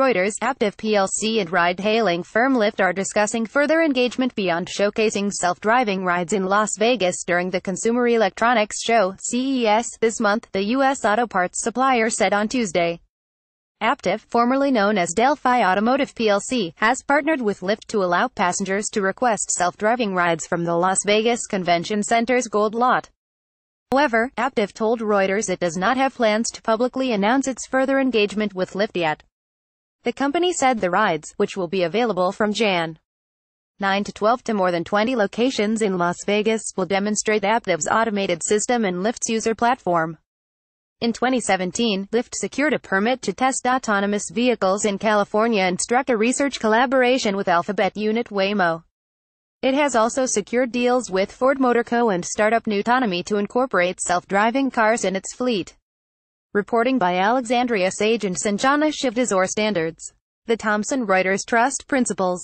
Reuters, Aptiv plc and ride-hailing firm Lyft are discussing further engagement beyond showcasing self-driving rides in Las Vegas during the Consumer Electronics Show, CES, this month, the U.S. auto parts supplier said on Tuesday. Aptiv, formerly known as Delphi Automotive plc, has partnered with Lyft to allow passengers to request self-driving rides from the Las Vegas Convention Center's Gold Lot. However, Aptiv told Reuters it does not have plans to publicly announce its further engagement with Lyft yet. The company said the rides, which will be available from Jan. 9 to 12 to more than 20 locations in Las Vegas, will demonstrate Aptiv's automated system and Lyft's user platform. In 2017, Lyft secured a permit to test autonomous vehicles in California and struck a research collaboration with Alphabet unit Waymo. It has also secured deals with Ford Motor Co. and startup Newtonomy to incorporate self-driving cars in its fleet. Reporting by Alexandria Sage and Sanjana Shivdazor Standards. The Thomson Reuters Trust Principles.